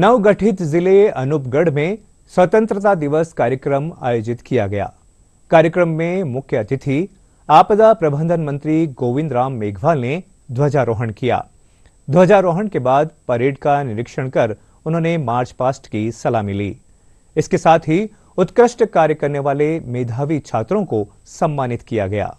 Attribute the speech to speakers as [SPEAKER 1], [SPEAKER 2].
[SPEAKER 1] नवगठित जिले अनूपगढ़ में स्वतंत्रता दिवस कार्यक्रम आयोजित किया गया कार्यक्रम में मुख्य अतिथि आपदा प्रबंधन मंत्री गोविंद राम मेघवाल ने ध्वजारोहण किया ध्वजारोहण के बाद परेड का निरीक्षण कर उन्होंने मार्च पास्ट की सलामी ली इसके साथ ही उत्कृष्ट कार्य करने वाले मेधावी छात्रों को सम्मानित किया गया